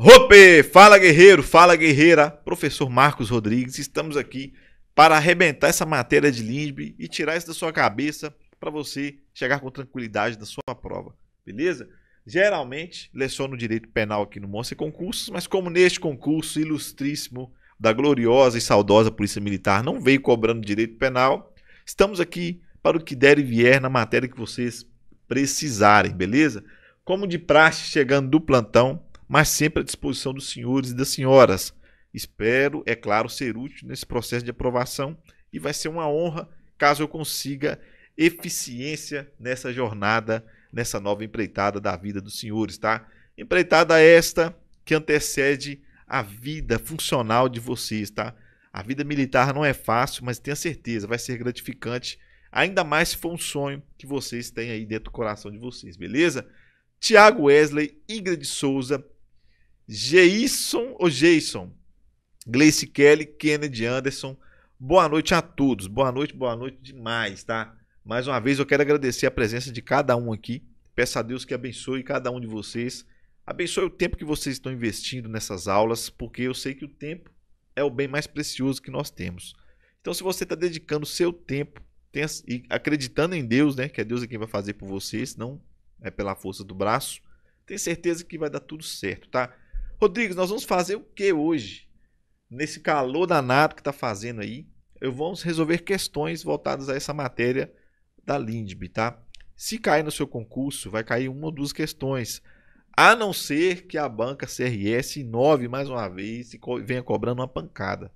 Rope! Fala guerreiro, fala guerreira, professor Marcos Rodrigues, estamos aqui para arrebentar essa matéria de Lindbe e tirar isso da sua cabeça para você chegar com tranquilidade na sua prova, beleza? Geralmente leciono direito penal aqui no Monstro Concursos, mas como neste concurso ilustríssimo da gloriosa e saudosa Polícia Militar não veio cobrando direito penal, estamos aqui para o que der e vier na matéria que vocês precisarem, beleza? Como de praxe, chegando do plantão, mas sempre à disposição dos senhores e das senhoras. Espero, é claro, ser útil nesse processo de aprovação e vai ser uma honra caso eu consiga eficiência nessa jornada, nessa nova empreitada da vida dos senhores, tá? Empreitada esta que antecede a vida funcional de vocês, tá? A vida militar não é fácil, mas tenha certeza, vai ser gratificante, ainda mais se for um sonho que vocês têm aí dentro do coração de vocês, beleza? Tiago Wesley, Ingrid Souza, Jason ou Jason, Gleice Kelly, Kennedy Anderson. Boa noite a todos. Boa noite, boa noite demais, tá? Mais uma vez eu quero agradecer a presença de cada um aqui. Peço a Deus que abençoe cada um de vocês. Abençoe o tempo que vocês estão investindo nessas aulas, porque eu sei que o tempo é o bem mais precioso que nós temos. Então, se você está dedicando seu tempo e acreditando em Deus, né? Que é Deus é quem vai fazer por vocês, não é pela força do braço. Tenho certeza que vai dar tudo certo, tá? Rodrigues, nós vamos fazer o que hoje? Nesse calor danado que está fazendo aí, eu vamos resolver questões voltadas a essa matéria da Lindb, tá? Se cair no seu concurso, vai cair uma ou duas questões. A não ser que a banca CRS inove mais uma vez e venha cobrando uma pancada.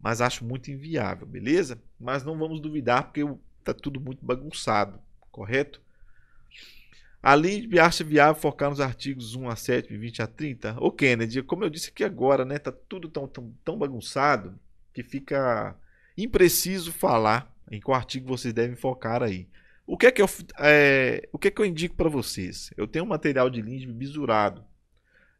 Mas acho muito inviável, beleza? Mas não vamos duvidar porque está tudo muito bagunçado, correto? Além de acha viável focar nos artigos 1 a 7, 20 a 30. Ô Kennedy, como eu disse aqui agora, né, tá tudo tão, tão, tão bagunçado que fica impreciso falar em qual artigo vocês devem focar aí. O que é que eu, é, o que é que eu indico para vocês? Eu tenho um material de Lindbe bisurado.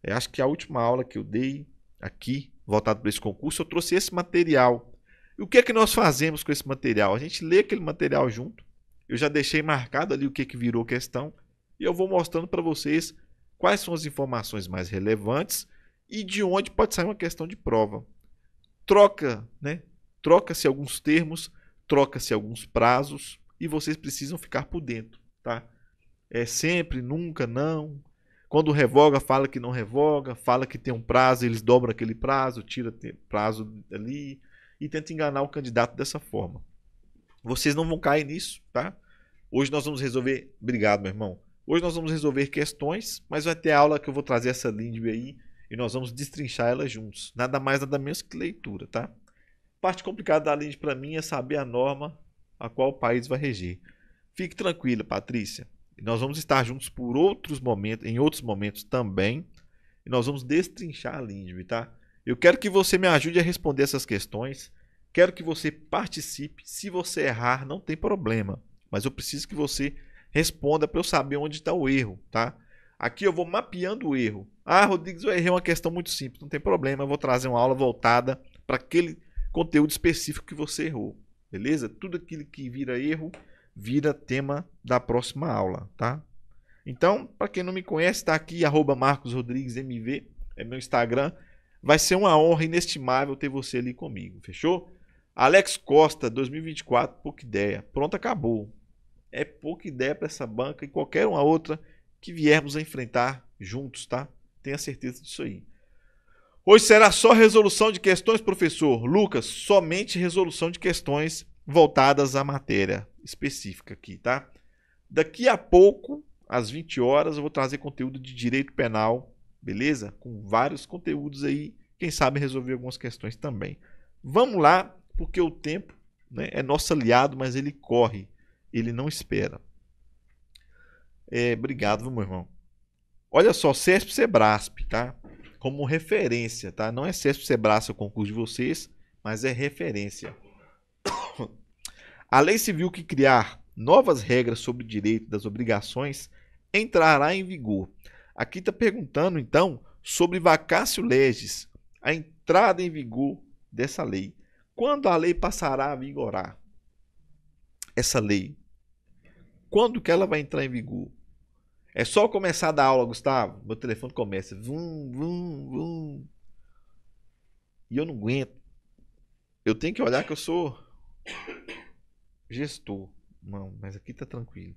É, acho que a última aula que eu dei aqui, voltado para esse concurso, eu trouxe esse material. E o que é que nós fazemos com esse material? A gente lê aquele material junto. Eu já deixei marcado ali o que, é que virou questão e eu vou mostrando para vocês quais são as informações mais relevantes e de onde pode sair uma questão de prova. Troca, né? Troca-se alguns termos, troca-se alguns prazos e vocês precisam ficar por dentro, tá? É sempre, nunca, não. Quando revoga, fala que não revoga, fala que tem um prazo, eles dobram aquele prazo, tira prazo ali e tenta enganar o candidato dessa forma. Vocês não vão cair nisso, tá? Hoje nós vamos resolver, obrigado, meu irmão. Hoje nós vamos resolver questões, mas vai ter aula que eu vou trazer essa língua aí e nós vamos destrinchar ela juntos. Nada mais, nada menos que leitura, tá? Parte complicada da língua para mim é saber a norma a qual o país vai reger. Fique tranquila, Patrícia. Nós vamos estar juntos por outros momentos, em outros momentos também. E nós vamos destrinchar a língua, tá? Eu quero que você me ajude a responder essas questões. Quero que você participe. Se você errar, não tem problema. Mas eu preciso que você Responda para eu saber onde está o erro, tá? Aqui eu vou mapeando o erro. Ah, Rodrigues, eu errei uma questão muito simples. Não tem problema, eu vou trazer uma aula voltada para aquele conteúdo específico que você errou. Beleza? Tudo aquilo que vira erro vira tema da próxima aula, tá? Então, para quem não me conhece, está aqui, @marcosrodriguesmv é meu Instagram. Vai ser uma honra inestimável ter você ali comigo, fechou? Alex Costa, 2024, pouca ideia. Pronto, acabou é pouca ideia para essa banca e qualquer uma outra que viermos a enfrentar juntos, tá? Tenha certeza disso aí. Hoje será só resolução de questões, professor? Lucas, somente resolução de questões voltadas à matéria específica aqui, tá? Daqui a pouco, às 20 horas, eu vou trazer conteúdo de direito penal, beleza? Com vários conteúdos aí, quem sabe resolver algumas questões também. Vamos lá, porque o tempo né, é nosso aliado, mas ele corre ele não espera. É, obrigado, meu irmão. Olha só, CESP Sebrasp, tá? Como referência, tá? Não é CESP Sebrasp o concurso de vocês, mas é referência. A lei civil que criar novas regras sobre o direito das obrigações entrará em vigor. Aqui está perguntando, então, sobre vacácio legis, a entrada em vigor dessa lei. Quando a lei passará a vigorar? essa lei? Quando que ela vai entrar em vigor? É só começar a dar aula, Gustavo? Meu telefone começa. Vum, vum, vum. E eu não aguento. Eu tenho que olhar que eu sou gestor. Não, mas aqui tá tranquilo.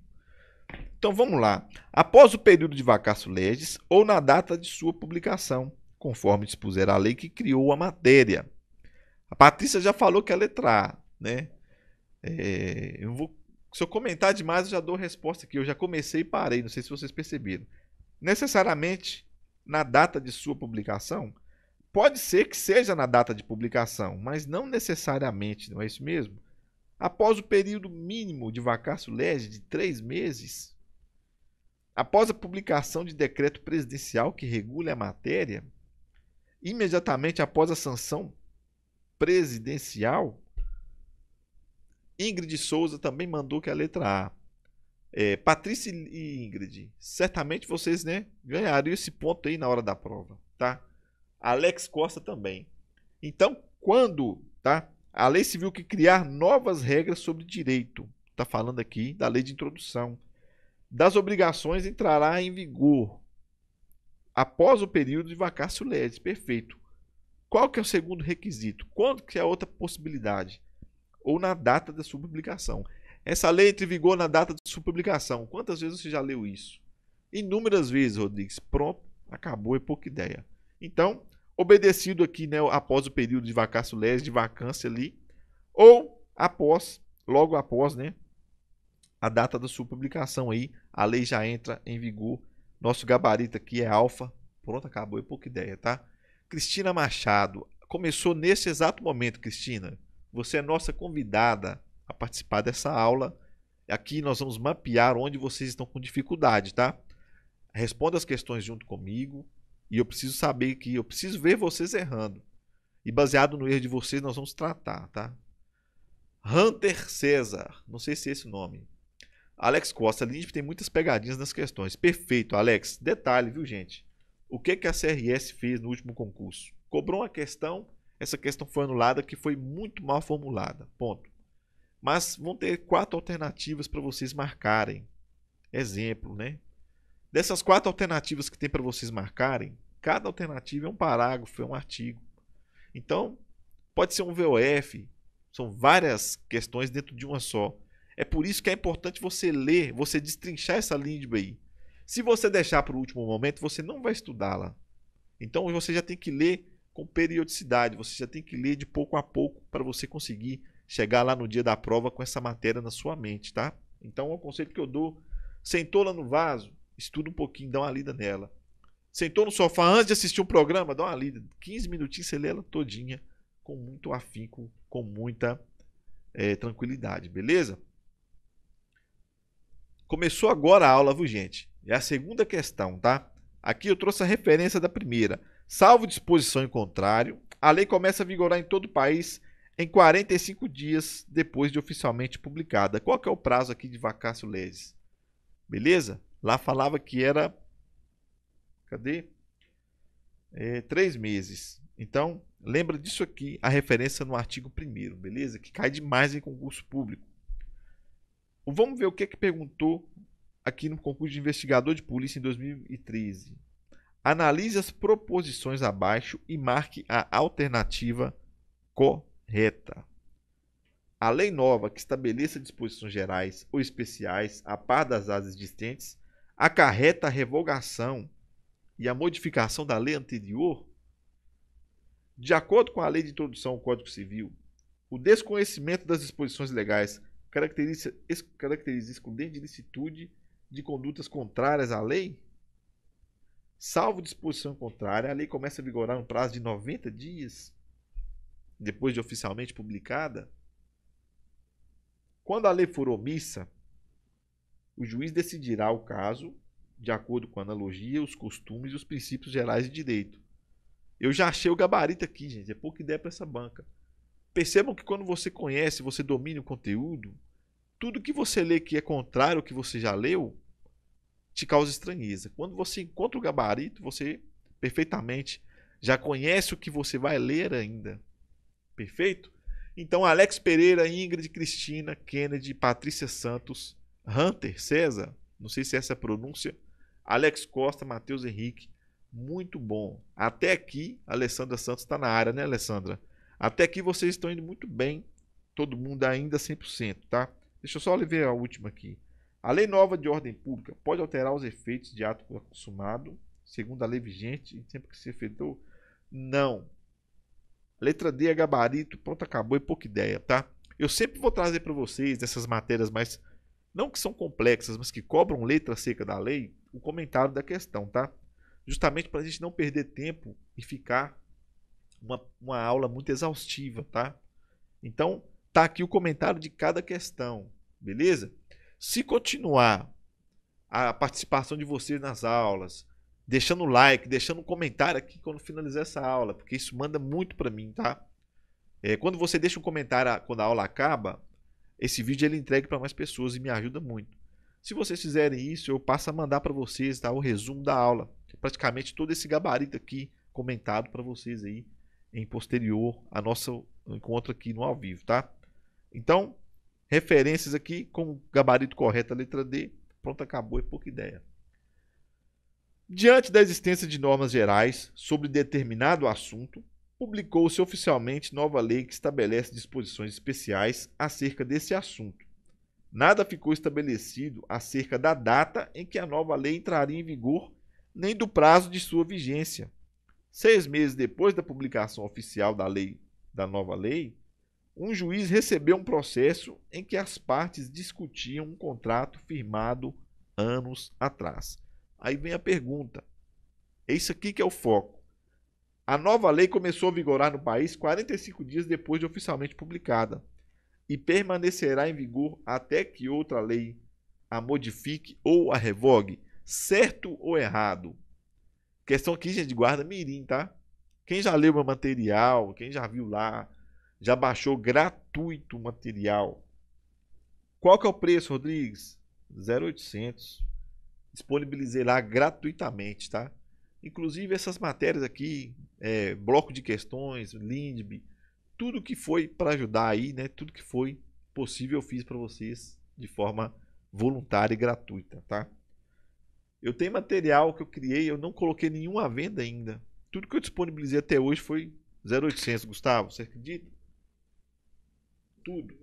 Então vamos lá. Após o período de vacaço legis ou na data de sua publicação, conforme dispuser a lei que criou a matéria. A Patrícia já falou que é a letra A, né? É, eu vou, se eu comentar demais, eu já dou resposta aqui. Eu já comecei e parei, não sei se vocês perceberam. Necessariamente, na data de sua publicação, pode ser que seja na data de publicação, mas não necessariamente, não é isso mesmo? Após o período mínimo de vacácio lege de três meses, após a publicação de decreto presidencial que regule a matéria, imediatamente após a sanção presidencial, Ingrid Souza também mandou que a letra A. É, Patrícia e Ingrid, certamente vocês né, ganhariam esse ponto aí na hora da prova, tá? Alex Costa também. Então, quando, tá? A lei civil que criar novas regras sobre direito, tá falando aqui da lei de introdução, das obrigações entrará em vigor após o período de vacácio legis. Perfeito. Qual que é o segundo requisito? Quando que é a outra possibilidade? ou na data da sua publicação. Essa lei entra em vigor na data de sua publicação. Quantas vezes você já leu isso? Inúmeras vezes, Rodrigues. Pronto, acabou, é pouca ideia. Então, obedecido aqui né, após o período de vacácio leste, de vacância ali, ou após, logo após, né? A data da sua publicação aí, a lei já entra em vigor. Nosso gabarito aqui é alfa. Pronto, acabou, é pouca ideia, tá? Cristina Machado. Começou nesse exato momento, Cristina. Você é nossa convidada a participar dessa aula. Aqui nós vamos mapear onde vocês estão com dificuldade, tá? Responda as questões junto comigo e eu preciso saber que eu preciso ver vocês errando. E baseado no erro de vocês, nós vamos tratar, tá? Hunter César, não sei se é esse o nome. Alex Costa, Lindip tem muitas pegadinhas nas questões. Perfeito, Alex. Detalhe, viu, gente? O que, que a CRS fez no último concurso? Cobrou uma questão essa questão foi anulada, que foi muito mal formulada. Ponto. Mas vão ter quatro alternativas para vocês marcarem. Exemplo, né? Dessas quatro alternativas que tem para vocês marcarem, cada alternativa é um parágrafo, é um artigo. Então, pode ser um VOF, são várias questões dentro de uma só. É por isso que é importante você ler, você destrinchar essa linha de BI. Se você deixar para o último momento, você não vai estudá-la. Então, você já tem que ler com periodicidade. Você já tem que ler de pouco a pouco para você conseguir chegar lá no dia da prova com essa matéria na sua mente, tá? Então, o conselho que eu dou. Sentou lá no vaso, estuda um pouquinho, dá uma lida nela. Sentou no sofá antes de assistir um programa, dá uma lida. 15 minutinhos você lê ela todinha, com muito afinco, com muita é, tranquilidade, beleza? Começou agora a aula, viu, gente? É a segunda questão, tá? Aqui eu trouxe a referência da primeira. Salvo disposição em contrário, a lei começa a vigorar em todo o país em 45 dias depois de oficialmente publicada. Qual que é o prazo aqui de vacácio legis? Beleza? Lá falava que era. Cadê? É, três meses. Então, lembra disso aqui, a referência no artigo 1, beleza? Que cai demais em concurso público. Vamos ver o que é que perguntou aqui no concurso de investigador de polícia em 2013. Analise as proposições abaixo e marque a alternativa correta. A lei nova que estabeleça disposições gerais ou especiais a par das asas existentes acarreta a revogação e a modificação da lei anterior? De acordo com a lei de introdução ao Código Civil, o desconhecimento das disposições legais caracteriza, caracteriza excludente de licitude de condutas contrárias à lei? Salvo disposição contrária, a lei começa a vigorar no prazo de 90 dias depois de oficialmente publicada. Quando a lei for omissa, o juiz decidirá o caso de acordo com a analogia, os costumes e os princípios gerais de direito. Eu já achei o gabarito aqui, gente. É pouco ideia para essa banca. Percebam que quando você conhece, você domina o conteúdo, tudo que você lê que é contrário ao que você já leu, te causa estranheza. Quando você encontra o gabarito, você perfeitamente já conhece o que você vai ler ainda. Perfeito? Então, Alex Pereira, Ingrid, Cristina, Kennedy, Patrícia Santos, Hunter, César, não sei se é essa é a pronúncia, Alex Costa, Matheus Henrique, muito bom. Até aqui, Alessandra Santos está na área, né, Alessandra? Até aqui vocês estão indo muito bem, todo mundo ainda 100%, tá? Deixa eu só ver a última aqui. A lei nova de ordem pública pode alterar os efeitos de ato consumado, segundo a lei vigente, em tempo que se efetuou? Não. Letra D é gabarito, pronto, acabou e é pouca ideia, tá? Eu sempre vou trazer para vocês dessas matérias mais, não que são complexas, mas que cobram letra seca da lei, o comentário da questão, tá? Justamente para a gente não perder tempo e ficar uma, uma aula muito exaustiva, tá? Então, tá aqui o comentário de cada questão, beleza? Se continuar a participação de vocês nas aulas, deixando like, deixando um comentário aqui quando finalizar essa aula, porque isso manda muito para mim, tá? É, quando você deixa um comentário quando a aula acaba, esse vídeo ele é entrega para mais pessoas e me ajuda muito. Se vocês fizerem isso, eu passo a mandar para vocês tá, o resumo da aula. É praticamente todo esse gabarito aqui comentado para vocês aí em posterior a nosso encontro aqui no ao vivo, tá? Então, referências aqui, com o gabarito correto, a letra D. Pronto, acabou, é pouca ideia. Diante da existência de normas gerais sobre determinado assunto, publicou-se oficialmente nova lei que estabelece disposições especiais acerca desse assunto. Nada ficou estabelecido acerca da data em que a nova lei entraria em vigor, nem do prazo de sua vigência. Seis meses depois da publicação oficial da lei da nova lei, um juiz recebeu um processo em que as partes discutiam um contrato firmado anos atrás. Aí vem a pergunta: é isso aqui que é o foco. A nova lei começou a vigorar no país 45 dias depois de oficialmente publicada e permanecerá em vigor até que outra lei a modifique ou a revogue, certo ou errado. Questão aqui, gente, guarda mirim, tá? Quem já leu meu material, quem já viu lá já baixou gratuito o material. Qual que é o preço, Rodrigues? 0,800. Disponibilizei lá gratuitamente, tá? Inclusive essas matérias aqui, é, bloco de questões, Lindb, tudo que foi para ajudar aí, né? Tudo que foi possível eu fiz para vocês de forma voluntária e gratuita, tá? Eu tenho material que eu criei, eu não coloquei nenhuma venda ainda. Tudo que eu disponibilizei até hoje foi 0,800, Gustavo, você acredita? Tudo.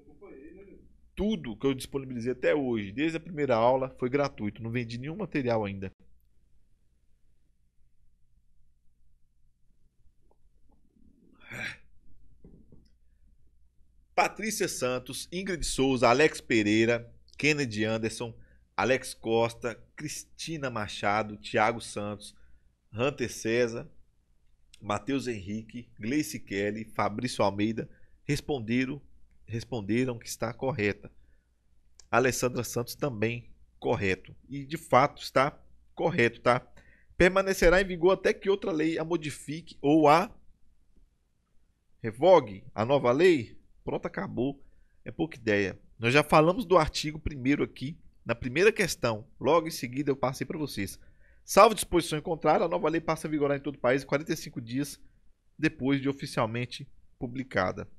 Tudo que eu disponibilizei até hoje, desde a primeira aula, foi gratuito. Não vendi nenhum material ainda. Patrícia Santos, Ingrid Souza, Alex Pereira, Kennedy Anderson, Alex Costa, Cristina Machado, Tiago Santos, Hunter César, Matheus Henrique, Gleice Kelly, Fabrício Almeida responderam responderam que está correta. Alessandra Santos também correto. E de fato está correto, tá? Permanecerá em vigor até que outra lei a modifique ou a revogue. A nova lei, pronto, acabou. É pouca ideia. Nós já falamos do artigo primeiro aqui, na primeira questão. Logo em seguida eu passei para vocês. Salvo disposição em contrário, a nova lei passa a vigorar em todo o país 45 dias depois de oficialmente publicada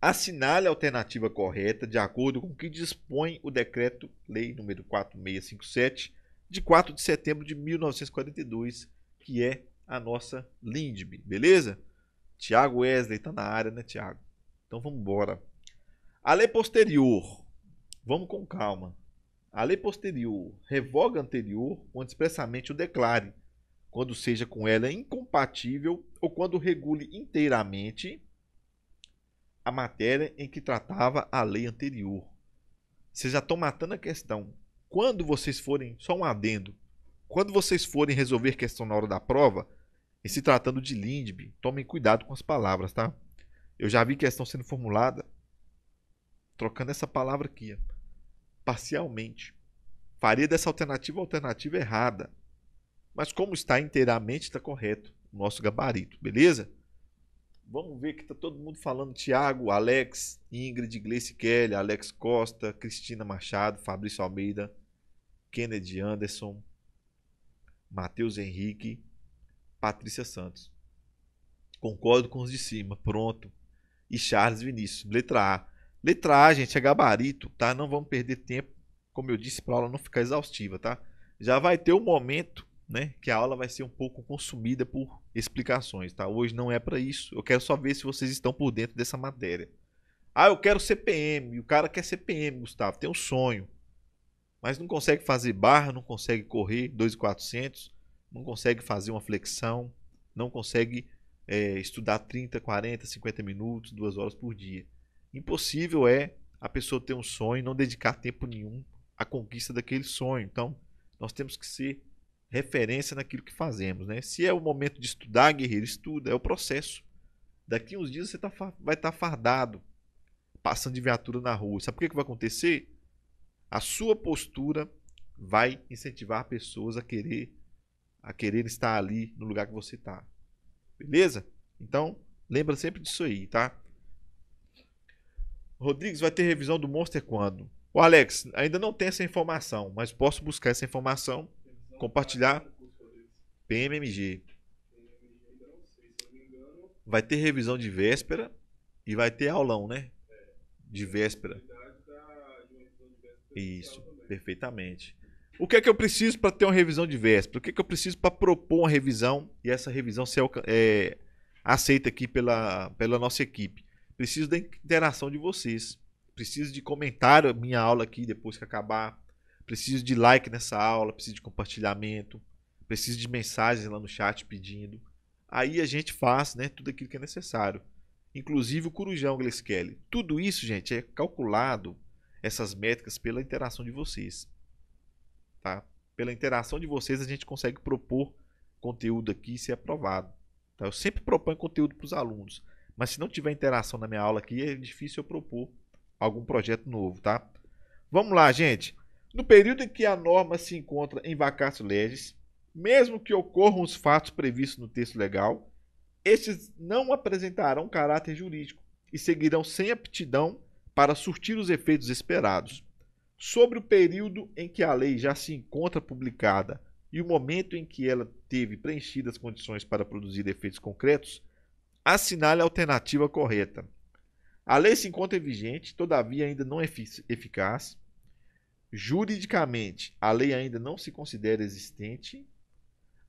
assinale a alternativa correta de acordo com o que dispõe o Decreto-Lei nº 4657, de 4 de setembro de 1942, que é a nossa Lindme, beleza? Tiago Wesley está na área, né, Tiago? Então vamos embora. A lei posterior, vamos com calma. A lei posterior revoga anterior quando expressamente o declare, quando seja com ela incompatível ou quando regule inteiramente a matéria em que tratava a lei anterior. Vocês já estão matando a questão. Quando vocês forem, só um adendo, quando vocês forem resolver questão na hora da prova, e se tratando de Lindbe, tomem cuidado com as palavras, tá? Eu já vi questão sendo formulada trocando essa palavra aqui, parcialmente. Faria dessa alternativa a alternativa errada. Mas como está inteiramente, está correto o nosso gabarito, beleza? Vamos ver que tá todo mundo falando. Tiago, Alex, Ingrid, Gleice Kelly, Alex Costa, Cristina Machado, Fabrício Almeida, Kennedy Anderson, Matheus Henrique, Patrícia Santos. Concordo com os de cima. Pronto. E Charles Vinícius. Letra A. Letra A, gente, é gabarito, tá? Não vamos perder tempo. Como eu disse, para aula não ficar exaustiva, tá? Já vai ter o um momento né? Que a aula vai ser um pouco consumida por explicações, tá? Hoje não é para isso. Eu quero só ver se vocês estão por dentro dessa matéria. Ah, eu quero CPM. O cara quer CPM, Gustavo. Tem um sonho. Mas não consegue fazer barra, não consegue correr 2,400, não consegue fazer uma flexão, não consegue é, estudar 30, 40, 50 minutos, duas horas por dia. Impossível é a pessoa ter um sonho e não dedicar tempo nenhum à conquista daquele sonho. Então, nós temos que ser referência naquilo que fazemos. Né? Se é o momento de estudar, guerreiro, estuda, é o processo. Daqui uns dias você tá, vai estar tá fardado, passando de viatura na rua. Sabe o que, que vai acontecer? A sua postura vai incentivar pessoas a querer a querer estar ali no lugar que você está. Beleza? Então, lembra sempre disso aí, tá? Rodrigues vai ter revisão do Monster quando? O Alex, ainda não tem essa informação, mas posso buscar essa informação compartilhar. PMMG. Vai ter revisão de véspera e vai ter aulão, né? De véspera. Isso, perfeitamente. O que é que eu preciso para ter uma revisão de véspera? O que é que eu preciso para propor uma revisão e essa revisão ser é, aceita aqui pela, pela nossa equipe? Preciso da interação de vocês. Preciso de comentário minha aula aqui depois que acabar. Preciso de like nessa aula, preciso de compartilhamento, preciso de mensagens lá no chat pedindo. Aí a gente faz né, tudo aquilo que é necessário. Inclusive o Corujão Gleice Tudo isso, gente, é calculado, essas métricas, pela interação de vocês. Tá? Pela interação de vocês, a gente consegue propor conteúdo aqui e ser aprovado. Tá? Eu sempre proponho conteúdo para os alunos. Mas se não tiver interação na minha aula aqui, é difícil eu propor algum projeto novo, tá? Vamos lá, gente. No período em que a norma se encontra em vacatio legis, mesmo que ocorram os fatos previstos no texto legal, estes não apresentarão caráter jurídico e seguirão sem aptidão para surtir os efeitos esperados. Sobre o período em que a lei já se encontra publicada e o momento em que ela teve preenchidas as condições para produzir efeitos concretos, assinale a alternativa correta. A lei se encontra vigente, todavia ainda não é eficaz, juridicamente a lei ainda não se considera existente,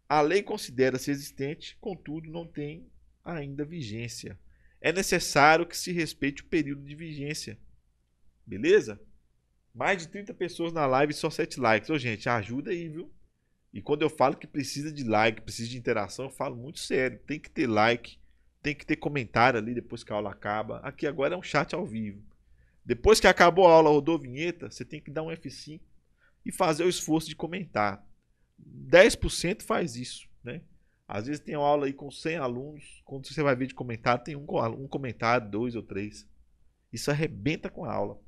a lei considera-se existente, contudo não tem ainda vigência. É necessário que se respeite o período de vigência. Beleza? Mais de 30 pessoas na live, só 7 likes. Ô, gente, ajuda aí, viu? E quando eu falo que precisa de like, precisa de interação, eu falo muito sério. Tem que ter like, tem que ter comentário ali depois que a aula acaba. Aqui agora é um chat ao vivo. Depois que acabou a aula, rodou vinheta, você tem que dar um F5 e fazer o esforço de comentar. 10% faz isso, né? Às vezes tem uma aula aí com 100 alunos, quando você vai ver de comentário, tem um, um comentário, dois ou três. Isso arrebenta com a aula.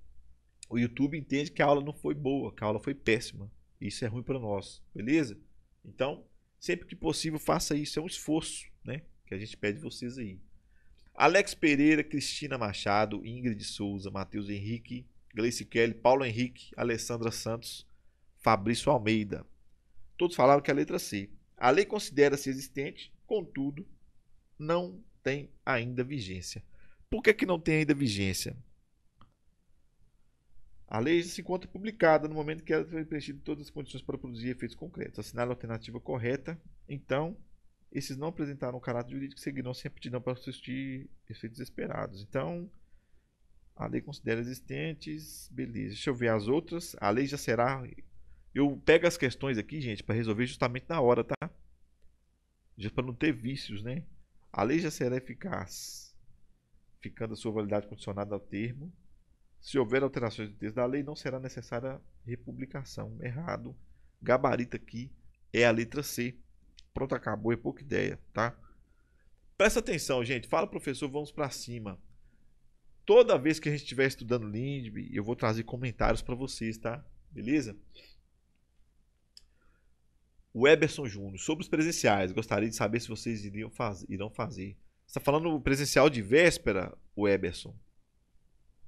O YouTube entende que a aula não foi boa, que a aula foi péssima. Isso é ruim para nós, beleza? Então, sempre que possível, faça isso. É um esforço, né? Que a gente pede vocês aí. Alex Pereira, Cristina Machado, Ingrid Souza, Matheus Henrique, Gleice Kelly, Paulo Henrique, Alessandra Santos, Fabrício Almeida. Todos falaram que é a letra C. A lei considera-se existente, contudo, não tem ainda vigência. Por que, que não tem ainda vigência? A lei se encontra publicada no momento que ela foi preenchida todas as condições para produzir efeitos concretos. Assinale a alternativa correta. Então, esses não apresentaram o caráter jurídico seguirão sem aptidão para assistir efeitos esperados. Então, a lei considera existentes, beleza. Deixa eu ver as outras. A lei já será. Eu pego as questões aqui, gente, para resolver justamente na hora, tá? Já para não ter vícios, né? A lei já será eficaz, ficando a sua validade condicionada ao termo. Se houver alterações do texto da lei, não será necessária republicação. Errado. Gabarito aqui é a letra C Pronto, acabou, é pouca ideia, tá? Presta atenção, gente. Fala, professor, vamos para cima. Toda vez que a gente estiver estudando Lindb, eu vou trazer comentários para vocês, tá? Beleza? O Eberson Júnior, sobre os presenciais, gostaria de saber se vocês iriam faz... irão fazer. Você está falando presencial de véspera, o Eberson?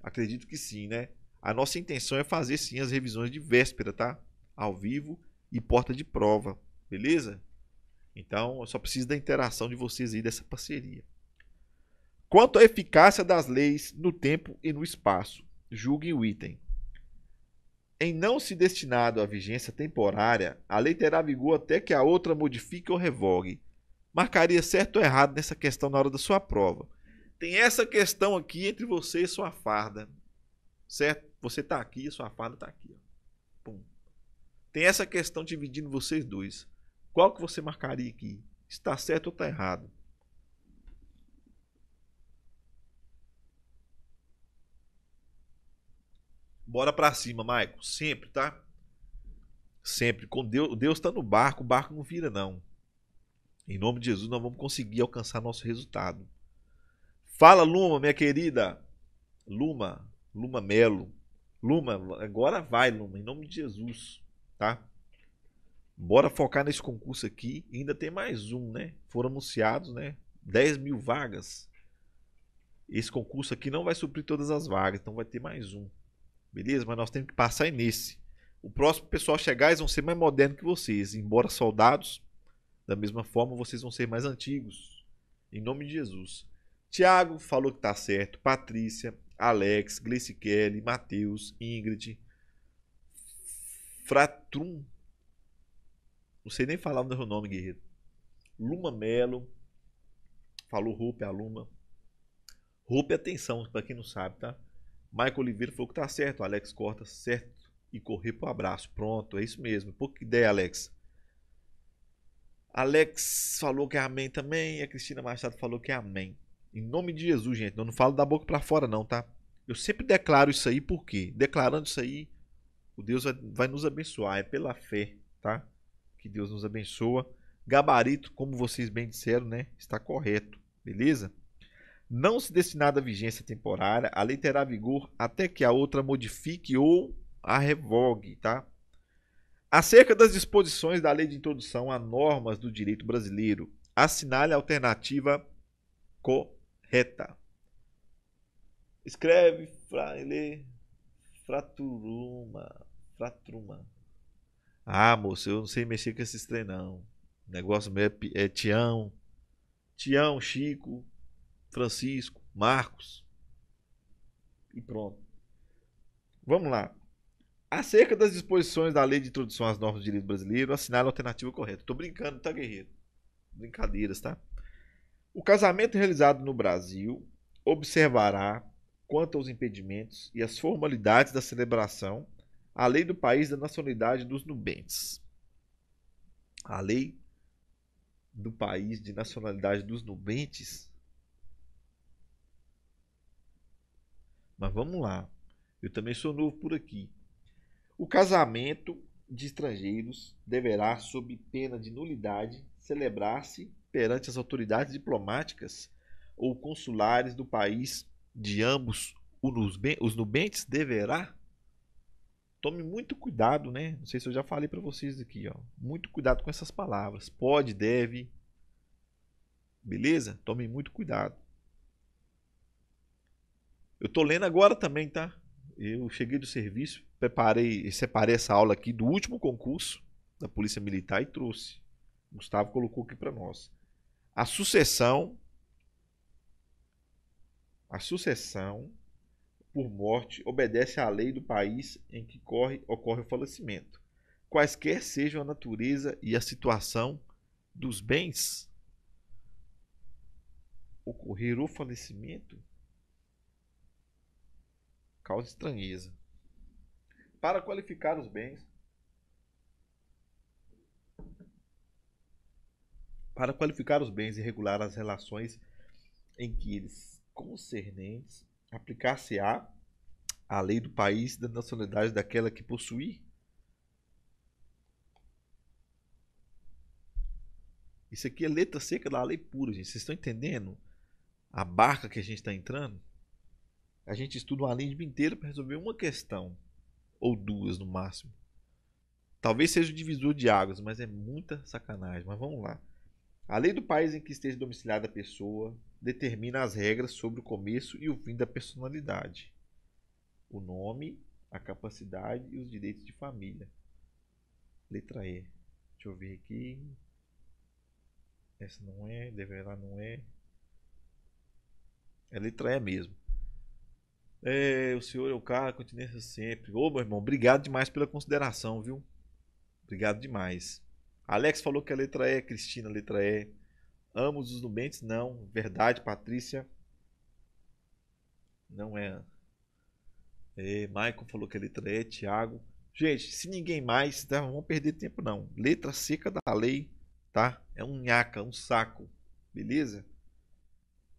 Acredito que sim, né? A nossa intenção é fazer sim as revisões de véspera, tá? Ao vivo e porta de prova, beleza? Então, eu só preciso da interação de vocês aí dessa parceria. Quanto à eficácia das leis no tempo e no espaço, julguem o item. Em não se destinado à vigência temporária, a lei terá vigor até que a outra modifique ou revogue. Marcaria certo ou errado nessa questão na hora da sua prova. Tem essa questão aqui entre você e sua farda. Certo? Você está aqui e sua farda está aqui. Pum. Tem essa questão dividindo vocês dois. Qual que você marcaria aqui? Está certo ou está errado? Bora para cima, Maico. Sempre, tá? Sempre. Com Deus, Deus está no barco, o barco não vira, não. Em nome de Jesus, nós vamos conseguir alcançar nosso resultado. Fala, Luma, minha querida. Luma, Luma Melo. Luma, agora vai, Luma, em nome de Jesus, tá? Bora focar nesse concurso aqui. E ainda tem mais um, né? Foram anunciados, né? 10 mil vagas. Esse concurso aqui não vai suprir todas as vagas, então vai ter mais um. Beleza? Mas nós temos que passar nesse. O próximo pessoal chegar, eles vão ser mais modernos que vocês. Embora soldados, da mesma forma, vocês vão ser mais antigos. Em nome de Jesus. Tiago falou que tá certo. Patrícia, Alex, Gleice Kelly, Matheus, Ingrid, Fratrum, não sei nem falar o meu nome, guerreiro. Luma Melo. Falou Rupe, a Luma. Rupe, é atenção, para quem não sabe, tá? Michael Oliveira falou que tá certo. Alex corta certo e correr pro abraço. Pronto, é isso mesmo. Pouca ideia, Alex. Alex falou que é amém também. a Cristina Machado falou que é amém. Em nome de Jesus, gente. Eu não falo da boca para fora, não, tá? Eu sempre declaro isso aí, por quê? Declarando isso aí, o Deus vai, vai nos abençoar. É pela fé, tá? Que Deus nos abençoa. Gabarito, como vocês bem disseram, né? Está correto, beleza? Não se destinada da vigência temporária, a lei terá vigor até que a outra modifique ou a revogue, tá? Acerca das disposições da Lei de Introdução a Normas do Direito Brasileiro, assinale a alternativa correta. Escreve, fra, lê, fraturuma, fratruma. Ah, moço, eu não sei mexer com esses trem, não. O negócio meu é, é Tião. Tião, Chico, Francisco, Marcos. E pronto. Vamos lá. Acerca das disposições da Lei de Introdução às Normas de Direito Brasileiro, assinale a alternativa correta. Tô brincando, tá, guerreiro? Brincadeiras, tá? O casamento realizado no Brasil observará quanto aos impedimentos e as formalidades da celebração a lei do país da nacionalidade dos nubentes. A lei do país de nacionalidade dos nubentes. Mas vamos lá. Eu também sou novo por aqui. O casamento de estrangeiros deverá, sob pena de nulidade, celebrar-se perante as autoridades diplomáticas ou consulares do país de ambos. Os nubentes deverá tome muito cuidado, né? Não sei se eu já falei para vocês aqui, ó. Muito cuidado com essas palavras. Pode, deve. Beleza? Tome muito cuidado. Eu tô lendo agora também, tá? Eu cheguei do serviço, preparei, separei essa aula aqui do último concurso da Polícia Militar e trouxe. O Gustavo colocou aqui para nós. A sucessão a sucessão por morte obedece à lei do país em que corre, ocorre o falecimento, quaisquer sejam a natureza e a situação dos bens. Ocorrer o falecimento causa estranheza. Para qualificar os bens, para qualificar os bens e regular as relações em que eles concernentes aplicar-se-á a lei do país da nacionalidade daquela que possuir? Isso aqui é letra seca da lei pura, gente. Vocês estão entendendo a barca que a gente está entrando? A gente estuda uma língua inteira para resolver uma questão, ou duas no máximo. Talvez seja o divisor de águas, mas é muita sacanagem. Mas vamos lá. A lei do país em que esteja domiciliada a pessoa determina as regras sobre o começo e o fim da personalidade, o nome, a capacidade e os direitos de família. Letra E. Deixa eu ver aqui. Essa não é, deverá não é. É letra E mesmo. É, o senhor é o cara, continência sempre. Ô, meu irmão, obrigado demais pela consideração, viu? Obrigado demais. Alex falou que a letra E, é Cristina, letra E. Amos os nubentes? Não. Verdade, Patrícia? Não é. E é, Michael falou que a letra E, é Thiago. Gente, se ninguém mais, tá? não vamos perder tempo não. Letra seca da lei, tá? É um nhaca, um saco. Beleza?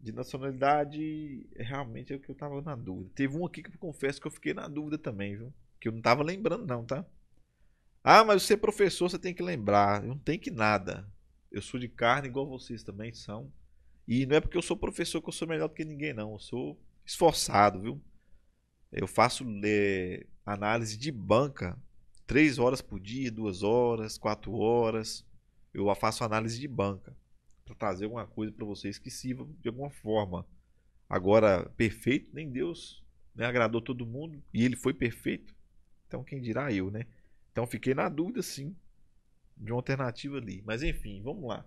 De nacionalidade, realmente é o que eu tava na dúvida. Teve um aqui que eu confesso que eu fiquei na dúvida também, viu? Que eu não tava lembrando não, tá? Ah, mas você é professor, você tem que lembrar. Eu não tem que nada. Eu sou de carne igual vocês também são. E não é porque eu sou professor que eu sou melhor do que ninguém, não. Eu sou esforçado, viu? Eu faço é, análise de banca três horas por dia, duas horas, quatro horas. Eu faço análise de banca para trazer alguma coisa para vocês que sirva de alguma forma. Agora, perfeito, nem Deus né? agradou todo mundo e ele foi perfeito. Então, quem dirá eu, né? Então fiquei na dúvida, sim, de uma alternativa ali. Mas enfim, vamos lá.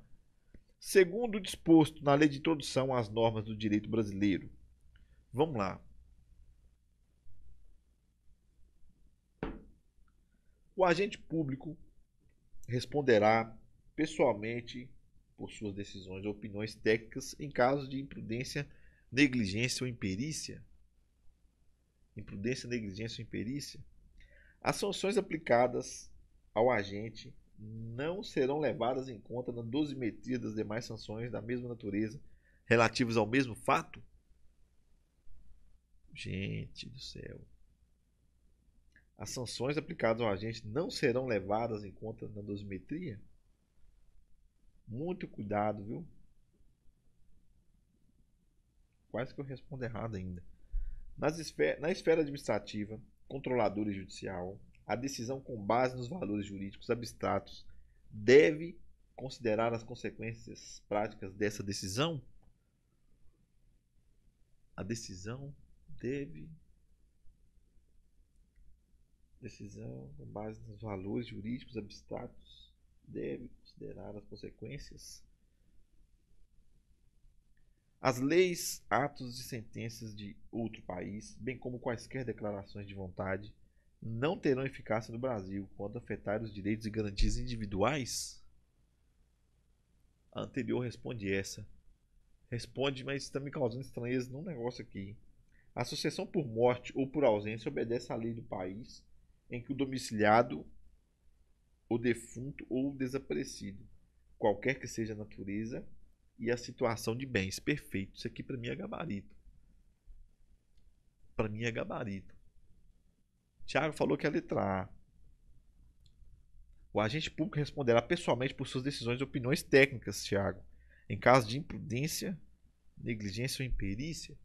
Segundo o disposto na lei de introdução às normas do direito brasileiro. Vamos lá. O agente público responderá pessoalmente por suas decisões ou opiniões técnicas em casos de imprudência, negligência ou imperícia. Imprudência, negligência ou imperícia? As sanções aplicadas ao agente não serão levadas em conta na dosimetria das demais sanções da mesma natureza relativas ao mesmo fato? Gente do céu. As sanções aplicadas ao agente não serão levadas em conta na dosimetria? Muito cuidado, viu? Quase que eu respondo errado ainda. Nas esfer na esfera administrativa, controladora judicial, a decisão com base nos valores jurídicos abstratos deve considerar as consequências práticas dessa decisão? A decisão deve. Decisão com base nos valores jurídicos abstratos deve considerar as consequências as leis, atos e sentenças de outro país, bem como quaisquer declarações de vontade, não terão eficácia no Brasil quando afetar os direitos e garantias individuais? A anterior responde essa. Responde, mas está me causando estranheza num negócio aqui. A sucessão por morte ou por ausência obedece à lei do país em que o domiciliado, o defunto ou o desaparecido, qualquer que seja a natureza, e a situação de bens. Perfeito. Isso aqui para mim é gabarito. Para mim é gabarito. Tiago falou que é a letra A. O agente público responderá pessoalmente por suas decisões e opiniões técnicas, Tiago. Em caso de imprudência, negligência ou imperícia.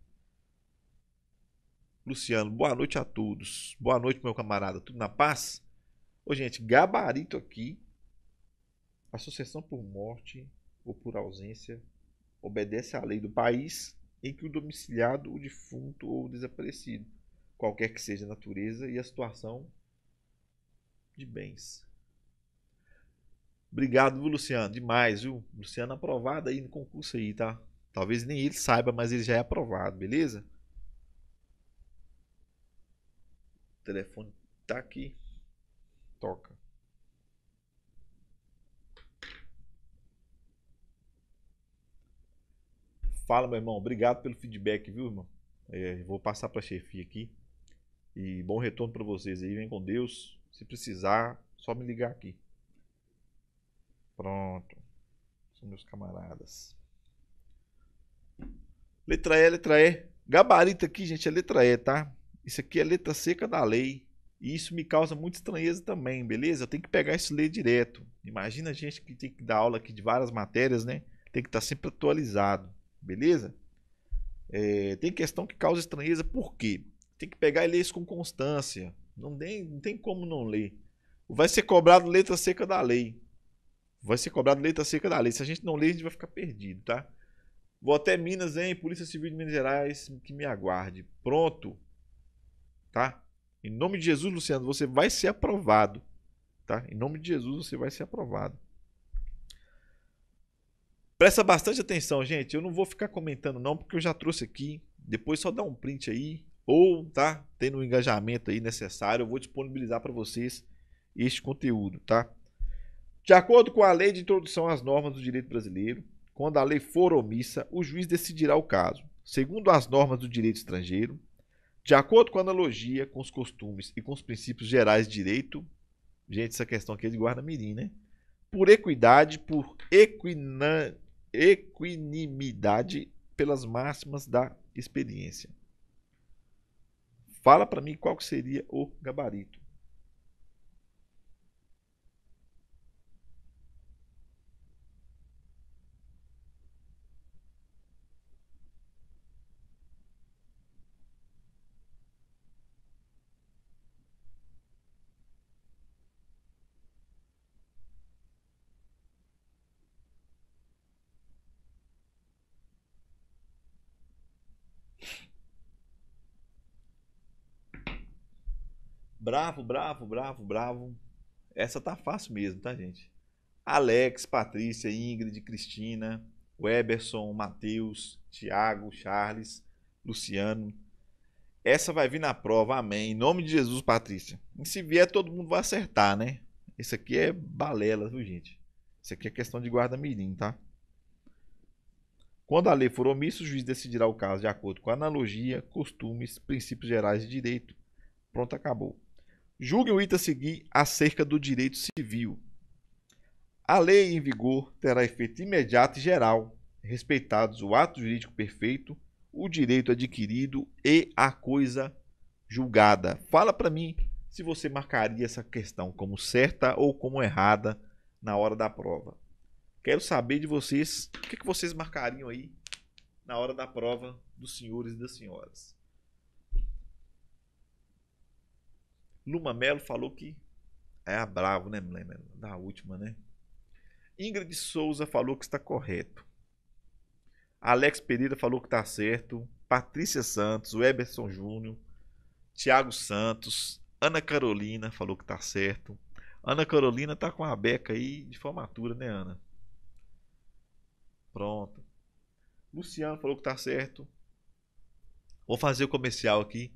Luciano, boa noite a todos. Boa noite, meu camarada. Tudo na paz? Ô, gente, gabarito aqui. Associação por morte ou por ausência, obedece à lei do país em que o domiciliado, o defunto ou o desaparecido, qualquer que seja a natureza e a situação de bens. Obrigado, Luciano. Demais, viu? Luciano aprovado aí no concurso aí, tá? Talvez nem ele saiba, mas ele já é aprovado, beleza? O telefone tá aqui. Toca. Fala, meu irmão. Obrigado pelo feedback, viu, irmão? É, vou passar para a chefia aqui. E bom retorno para vocês aí. Vem com Deus. Se precisar, só me ligar aqui. Pronto. São meus camaradas. Letra E, letra E. Gabarito aqui, gente, é letra E, tá? Isso aqui é letra seca da lei. E isso me causa muita estranheza também, beleza? Eu tenho que pegar isso e ler direto. Imagina a gente que tem que dar aula aqui de várias matérias, né? Tem que estar tá sempre atualizado. Beleza? É, tem questão que causa estranheza, por quê? Tem que pegar e ler isso com constância. Não tem, não tem como não ler. Vai ser cobrado letra seca da lei. Vai ser cobrado letra seca da lei. Se a gente não ler, a gente vai ficar perdido, tá? Vou até Minas, hein? Polícia Civil de Minas Gerais, que me aguarde. Pronto. Tá? Em nome de Jesus, Luciano, você vai ser aprovado. Tá? Em nome de Jesus, você vai ser aprovado. Presta bastante atenção, gente. Eu não vou ficar comentando, não, porque eu já trouxe aqui. Depois só dá um print aí. Ou, tá? Tendo o um engajamento aí necessário, eu vou disponibilizar para vocês este conteúdo, tá? De acordo com a lei de introdução às normas do direito brasileiro, quando a lei for omissa, o juiz decidirá o caso, segundo as normas do direito estrangeiro, de acordo com a analogia com os costumes e com os princípios gerais de direito. Gente, essa questão aqui é de guarda-mirim, né? Por equidade, por equina, equanimidade pelas máximas da experiência. Fala para mim qual seria o gabarito. Bravo, bravo, bravo, bravo. Essa tá fácil mesmo, tá, gente? Alex, Patrícia, Ingrid, Cristina, Weberson, Matheus, Tiago, Charles, Luciano. Essa vai vir na prova, amém. Em nome de Jesus, Patrícia. E se vier, todo mundo vai acertar, né? Isso aqui é balela, viu, gente? Isso aqui é questão de guarda-mirim, tá? Quando a lei for omissa, o juiz decidirá o caso de acordo com analogia, costumes, princípios gerais de direito. Pronto, acabou. Julgue o item a seguir acerca do direito civil. A lei em vigor terá efeito imediato e geral, respeitados o ato jurídico perfeito, o direito adquirido e a coisa julgada. Fala para mim se você marcaria essa questão como certa ou como errada na hora da prova. Quero saber de vocês o que, que vocês marcariam aí na hora da prova dos senhores e das senhoras. Luma Melo falou que é a Bravo, né, Da última, né? Ingrid Souza falou que está correto. Alex Pereira falou que está certo. Patrícia Santos, Weberson Júnior, Tiago Santos, Ana Carolina falou que está certo. Ana Carolina tá com a beca aí de formatura, né, Ana? Pronto. Luciano falou que tá certo. Vou fazer o comercial aqui.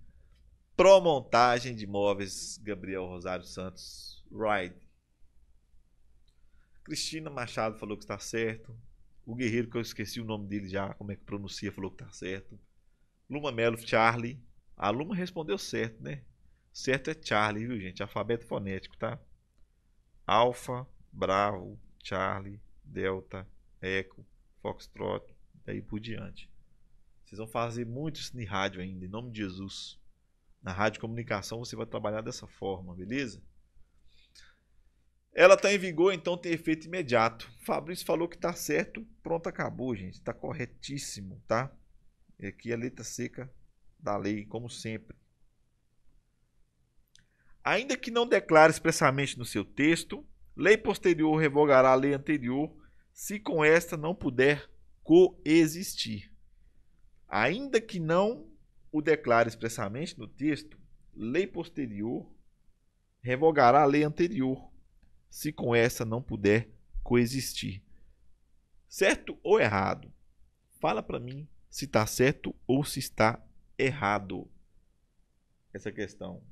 Promontagem de móveis Gabriel Rosário Santos, Ride. Cristina Machado falou que está certo. O guerreiro, que eu esqueci o nome dele já, como é que pronuncia, falou que está certo. Luma Melo Charlie. A Luma respondeu certo, né? Certo é Charlie, viu, gente? Alfabeto fonético, tá? Alfa, Bravo, Charlie, Delta, Eco, Foxtrot, daí por diante. Vocês vão fazer muito isso de rádio ainda, em nome de Jesus. Na rádio comunicação você vai trabalhar dessa forma, beleza? Ela está em vigor, então tem efeito imediato. Fabrício falou que está certo, pronto, acabou, gente. Está corretíssimo, tá? E aqui a letra seca da lei, como sempre. Ainda que não declare expressamente no seu texto, lei posterior revogará a lei anterior se com esta não puder coexistir. Ainda que não o declara expressamente no texto, lei posterior revogará a lei anterior, se com essa não puder coexistir. Certo ou errado? Fala para mim se está certo ou se está errado essa questão.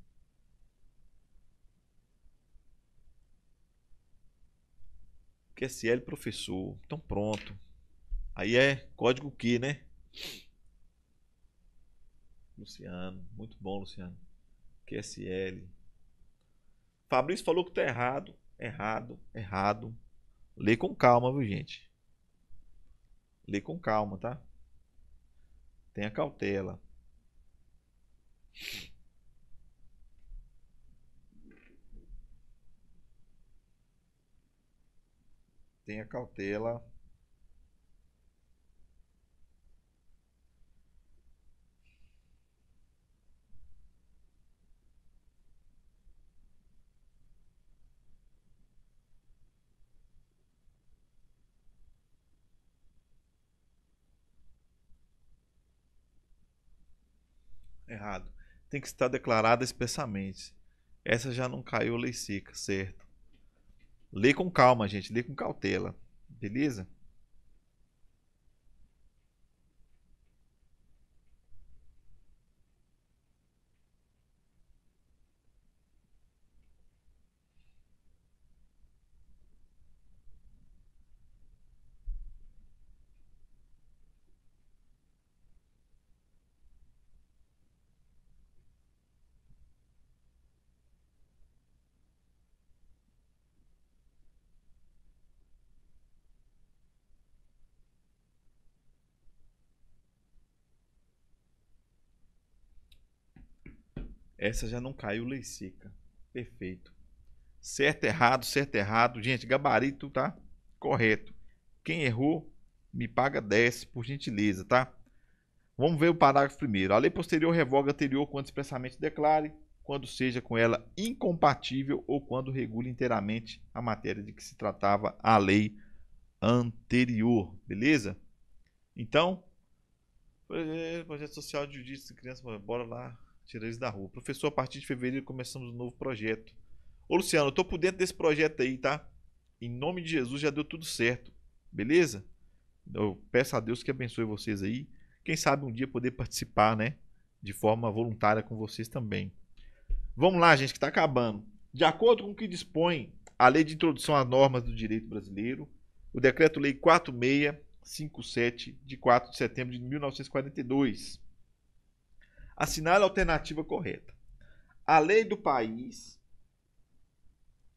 QSL é professor, então pronto. Aí é código Q, né? Luciano, muito bom, Luciano. QSL. Fabrício falou que tá errado, errado, errado. Lê com calma, viu, gente? Lê com calma, tá? Tenha cautela. Tenha cautela. Errado. Tem que estar declarada expressamente Essa já não caiu lei seca, certo? Lê com calma, gente. Lê com cautela. Beleza? Essa já não caiu lei seca. Perfeito. Certo, errado, certo, errado. Gente, gabarito, tá? Correto. Quem errou, me paga 10, por gentileza, tá? Vamos ver o parágrafo primeiro. A lei posterior revoga anterior quando expressamente declare, quando seja com ela incompatível ou quando regule inteiramente a matéria de que se tratava a lei anterior, beleza? Então, projeto social de justiça de criança, bora lá, Tirar eles da rua. Professor, a partir de fevereiro começamos um novo projeto. Ô, Luciano, eu tô por dentro desse projeto aí, tá? Em nome de Jesus já deu tudo certo. Beleza? Eu peço a Deus que abençoe vocês aí. Quem sabe um dia poder participar, né? De forma voluntária com vocês também. Vamos lá, gente, que está acabando. De acordo com o que dispõe a Lei de Introdução às Normas do Direito Brasileiro, o Decreto-Lei 4657, de 4 de setembro de 1942, assinale a alternativa correta. A lei do país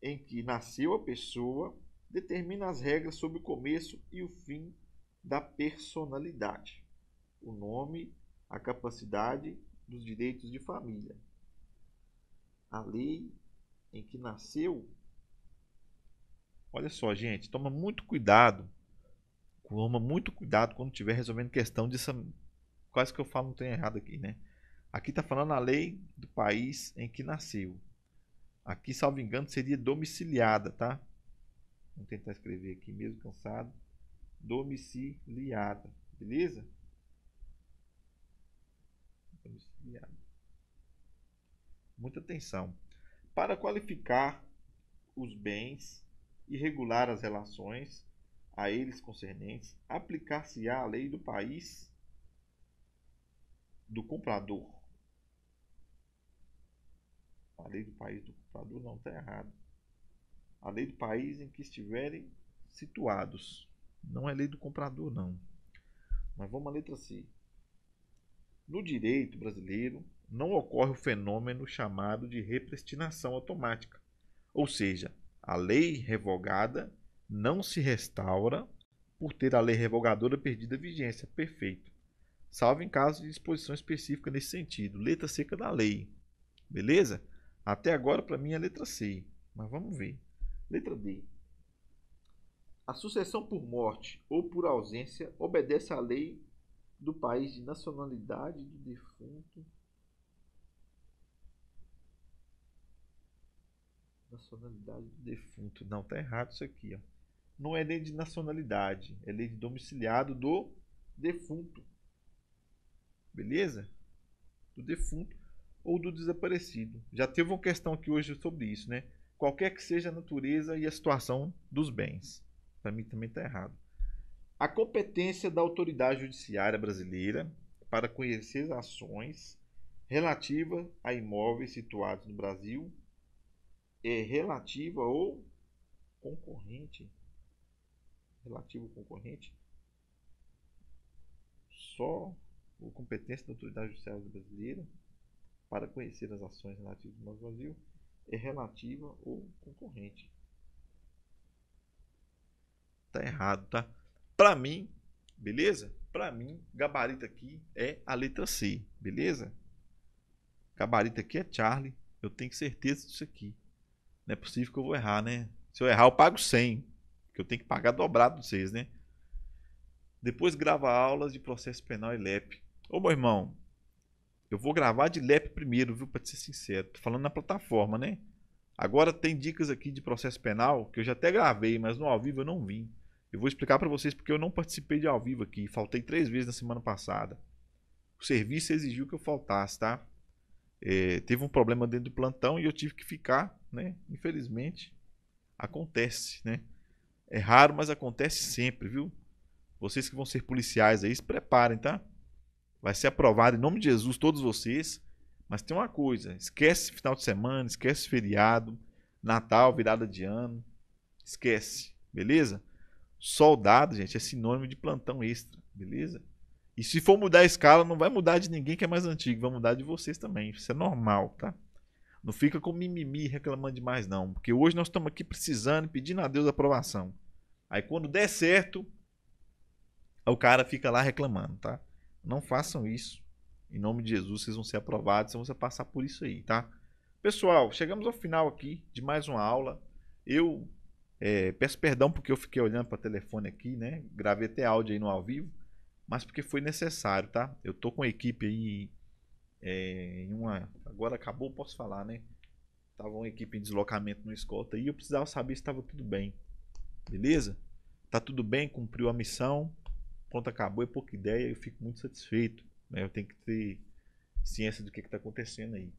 em que nasceu a pessoa determina as regras sobre o começo e o fim da personalidade, o nome, a capacidade dos direitos de família. A lei em que nasceu. Olha só, gente, toma muito cuidado. Toma muito cuidado quando estiver resolvendo questão disso. Quase que eu falo não tem errado aqui, né? Aqui está falando a lei do país em que nasceu. Aqui, salvo engano, seria domiciliada, tá? Vou tentar escrever aqui mesmo cansado. Domiciliada, beleza? Domiciliada. Muita atenção. Para qualificar os bens e regular as relações a eles concernentes, aplicar-se-á a lei do país do comprador a lei do país do comprador não está errado. A lei do país em que estiverem situados. Não é lei do comprador, não. Mas vamos à letra C. No direito brasileiro, não ocorre o fenômeno chamado de repristinação automática, ou seja, a lei revogada não se restaura por ter a lei revogadora perdida vigência. Perfeito. Salvo em caso de disposição específica nesse sentido, letra seca da lei. Beleza? Até agora, para mim, é a letra C. Mas vamos ver. Letra D. A sucessão por morte ou por ausência obedece à lei do país de nacionalidade do defunto. Nacionalidade do defunto. Não, tá errado isso aqui, ó. Não é lei de nacionalidade, é lei de domiciliado do defunto. Beleza? Do defunto ou do desaparecido. Já teve uma questão aqui hoje sobre isso, né? Qualquer que seja a natureza e a situação dos bens. Para mim também está errado. A competência da autoridade judiciária brasileira para conhecer as ações relativas a imóveis situados no Brasil é relativa ou concorrente. Relativo concorrente? Só a competência da autoridade judiciária brasileira? para conhecer as ações relativas do Brasil é relativa ou concorrente. Tá errado, tá? Para mim, beleza? Para mim, gabarito aqui é a letra C, beleza? Gabarito aqui é Charlie. Eu tenho certeza disso aqui. Não é possível que eu vou errar, né? Se eu errar, eu pago 100. Que eu tenho que pagar dobrado vocês, né? Depois grava aulas de processo penal e LEP. Ô, meu irmão, eu vou gravar de LEP primeiro, viu? Para ser sincero. Tô falando na plataforma, né? Agora tem dicas aqui de processo penal que eu já até gravei, mas no ao vivo eu não vim. Eu vou explicar para vocês porque eu não participei de ao vivo aqui. Faltei três vezes na semana passada. O serviço exigiu que eu faltasse, tá? É, teve um problema dentro do plantão e eu tive que ficar, né? Infelizmente, acontece, né? É raro, mas acontece sempre, viu? Vocês que vão ser policiais aí, se preparem, tá? Vai ser aprovado em nome de Jesus, todos vocês. Mas tem uma coisa: esquece final de semana, esquece feriado, Natal, virada de ano. Esquece, beleza? Soldado, gente, é sinônimo de plantão extra, beleza? E se for mudar a escala, não vai mudar de ninguém que é mais antigo, vai mudar de vocês também. Isso é normal, tá? Não fica com mimimi reclamando demais, não. Porque hoje nós estamos aqui precisando, pedindo a Deus a aprovação. Aí quando der certo, o cara fica lá reclamando, tá? Não façam isso. Em nome de Jesus, vocês vão ser aprovados, vocês vão passar por isso aí, tá? Pessoal, chegamos ao final aqui de mais uma aula. Eu é, peço perdão porque eu fiquei olhando para o telefone aqui, né? Gravei até áudio aí no ao vivo, mas porque foi necessário, tá? Eu tô com a equipe aí é, em uma. Agora acabou, posso falar, né? Tava uma equipe em deslocamento no escolta e eu precisava saber se estava tudo bem. Beleza? Tá tudo bem, cumpriu a missão. Pronto, acabou, é pouca ideia, eu fico muito satisfeito. Né? Eu tenho que ter ciência do que é está acontecendo aí.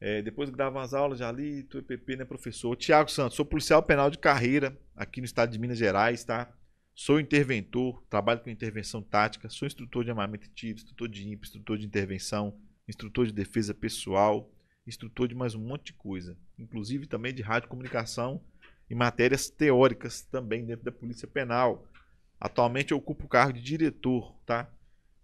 É, depois que dava as aulas, já li, tu PP, é né, professor? Tiago Santos, sou policial penal de carreira aqui no estado de Minas Gerais, tá? Sou interventor, trabalho com intervenção tática, sou instrutor de armamento de tiro, instrutor de IMP, instrutor de intervenção, instrutor de defesa pessoal, instrutor de mais um monte de coisa, inclusive também de rádio comunicação e matérias teóricas também dentro da Polícia Penal. Atualmente eu ocupo o cargo de diretor, tá?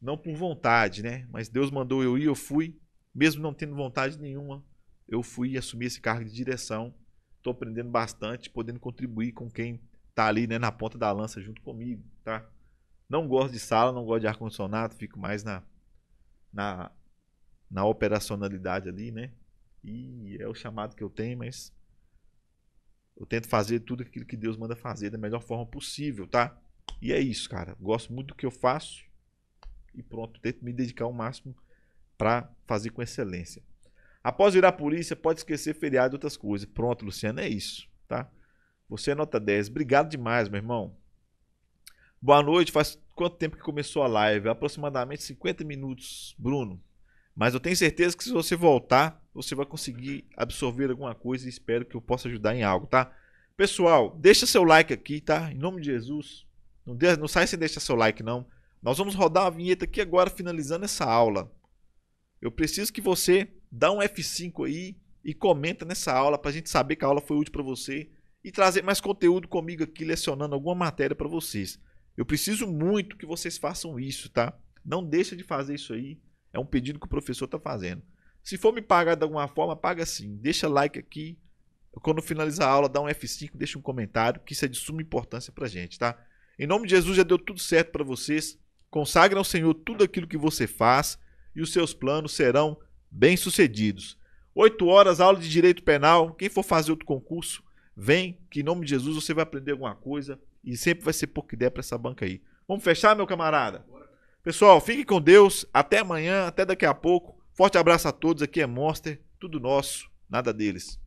Não por vontade, né? Mas Deus mandou eu ir, eu fui. Mesmo não tendo vontade nenhuma, eu fui assumir esse cargo de direção. Estou aprendendo bastante, podendo contribuir com quem está ali né, na ponta da lança junto comigo, tá? Não gosto de sala, não gosto de ar-condicionado, fico mais na, na, na operacionalidade ali, né? E é o chamado que eu tenho, mas eu tento fazer tudo aquilo que Deus manda fazer da melhor forma possível, tá? E é isso, cara. Gosto muito do que eu faço e pronto, tento me dedicar ao máximo para fazer com excelência. Após virar polícia, pode esquecer feriado e outras coisas. Pronto, Luciano, é isso, tá? Você é nota 10. Obrigado demais, meu irmão. Boa noite. Faz quanto tempo que começou a live? Aproximadamente 50 minutos, Bruno. Mas eu tenho certeza que se você voltar, você vai conseguir absorver alguma coisa e espero que eu possa ajudar em algo, tá? Pessoal, deixa seu like aqui, tá? Em nome de Jesus. Não, de, não sai sem deixar seu like, não. Nós vamos rodar a vinheta aqui agora, finalizando essa aula. Eu preciso que você dá um F5 aí e comenta nessa aula para a gente saber que a aula foi útil para você e trazer mais conteúdo comigo aqui, lecionando alguma matéria para vocês. Eu preciso muito que vocês façam isso, tá? Não deixa de fazer isso aí. É um pedido que o professor está fazendo. Se for me pagar de alguma forma, paga sim. Deixa like aqui. Quando finalizar a aula, dá um F5, deixa um comentário, que isso é de suma importância a gente, tá? Em nome de Jesus já deu tudo certo para vocês. Consagre ao Senhor tudo aquilo que você faz e os seus planos serão bem-sucedidos. 8 horas, aula de direito penal. Quem for fazer outro concurso, vem, que em nome de Jesus você vai aprender alguma coisa e sempre vai ser pouco que der para essa banca aí. Vamos fechar, meu camarada? Pessoal, fique com Deus. Até amanhã, até daqui a pouco. Forte abraço a todos. Aqui é Monster, tudo nosso, nada deles.